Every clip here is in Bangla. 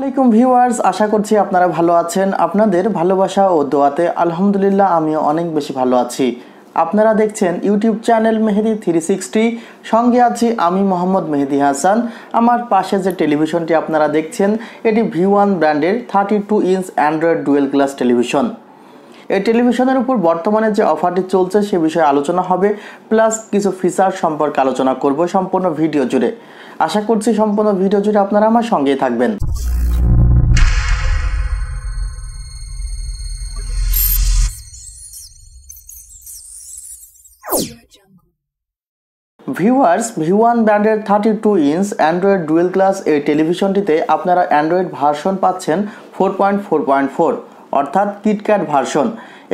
আলাইকুম ভিউয়ার্স আশা করছি আপনারা ভালো আছেন আপনাদের ভালোবাসা ও দোয়াতে আলহামদুলিল্লাহ আমি অনেক বেশি ভালো আছি আপনারা দেখছেন YouTube channel Mehedi three sixty সঙ্গে আছি আমি মোহাম্মদ মেহেদি হাসান আমার পাশে যে টেলিভিশনটি আপনারা দেখছেন এটি ভি ওয়ান ব্র্যান্ডের thirty two inch Android dual class television এই টেলিভিশনের উপর বর্তমানে যে অফারটি চলছে সে বিষয়ে আলোচনা হবে প্লাস কিছু ফিচার সম্পর্কে আলোচনা করব সম্পূর্ণ ভিডিও জুড়ে আশা করছি সম্পূর্ণ ভিডিও জুড়ে আপনারা আমার সঙ্গেই থাকবেন ভিউয়ার্স ভি ওয়ান ব্র্যান্ডের thirty two inch Android dual class এই টেলিভিশনটিতে আপনারা অ্যান্ড্রয়েড ভার্সন পাচ্ছেন four point four point four অর্থাৎ কিটক্যাট ভার্সন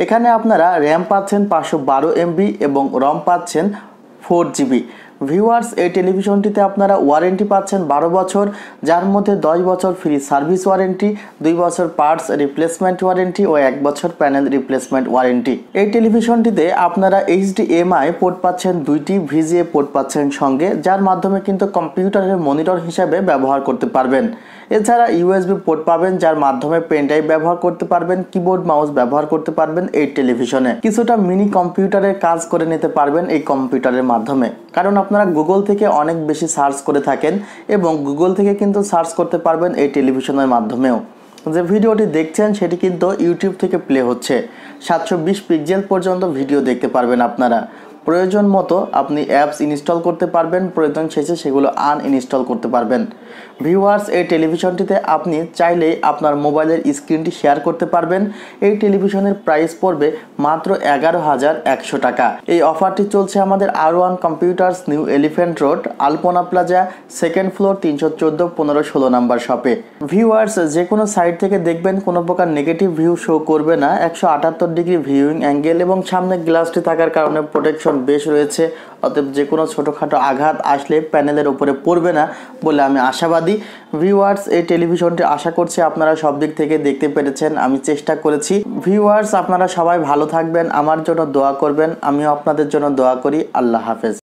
এখানে আপনারা র্যাম পাচ্ছেন পাঁচশো বারো এমবি এবং রম পাচ্ছেন ফোর জিবি ভিউয়ার্স এই টেলিভিশনটিতে আপনারা ওয়ারেন্টি পাচ্ছেন বারো বছর যার মধ্যে দশ বছর ফ্রি সার্ভিস ওয়ারেন্টি দুই বছর পার্টস রিপ্লেসমেন্ট ওয়ারেন্টি ও এক বছর প্যানেল রিপ্লেসমেন্ট ওয়ারেন্টি এই টেলিভিশনটিতে আপনারা এইচডিএমআই পোর্ট পাচ্ছেন দুইটি ভিজিএ পোর্ট পাচ্ছেন সঙ্গে যার মাধ্যমে কিন্তু কম্পিউটারের মনিটর হিসাবে ব্যবহার করতে পারবেন এছাড়া ইউএসবি পোর্ট পাবেন যার মাধ্যমে পেন ড্রাইভ ব্যবহার করতে পারবেন কিবোর্ড মাউস ব্যবহার করতে পারবেন এই টেলিভিশনে কিছুটা মিনি কম্পিউটারের কাজ করে নিতে পারবেন এই কম্পিউটারের মাধ্যমে কারণ আপনারা গুগল থেকে অনেক বেশি সার্চ করে থাকেন এবং গুগল থেকে কিন্তু সার্চ করতে পারবেন এই টেলিভিশনের মাধ্যমেও যে ভিডিওটি দেখছেন সেটি কিন্তু ইউটিউব থেকে প্লে হচ্ছে সাতশো পিক্সেল পর্যন্ত ভিডিও দেখতে পারবেন আপনারা প্রয়োজন মতো আপনি অ্যাপস ইনস্টল করতে পারবেন প্রয়োজন শেষে সেগুলো আন ইনস্টল করতে পারবেন ভিউয়ার্স এই টেলিভিশনটিতে আপনি চাইলেই আপনার মোবাইলের স্ক্রিনটি শেয়ার করতে পারবেন এই টেলিভিশনের প্রাইস পড়বে মাত্র এগারো হাজার একশো টাকা এই অফারটি চলছে আমাদের R one computers New Elephant Road Alpana Plaza second floor তিনশো চোদ্দো পনেরো ষোলো নাম্বার শপে ভিউয়ার্স যে কোনো সাইট থেকে দেখবেন কোনো প্রকার নেগেটিভ ভিউ শো করবে না একশো আটাত্তর ডিগ্রি ভিউইং অ্যাঙ্গেল এবং সামনে গ্লাসটি থাকার কারণে প্রোটেকশন বেশ রয়েছে অতএব যে কোনো ছোটোখাটো আঘাত আসলে প্যানেলের উপরে পড়বে না বলে আমি আশাবাদী ভিউয়ার্স এই টেলিভিশনটি আশা করছি আপনারা সব দিক থেকে দেখতে পেরেছেন আমি চেষ্টা করেছি ভিউয়ার্স আপনারা সবাই ভালো থাকবেন আমার জন্য দোয়া করবেন আমিও আপনাদের জন্য দোয়া করি আল্লাহ হাফেজ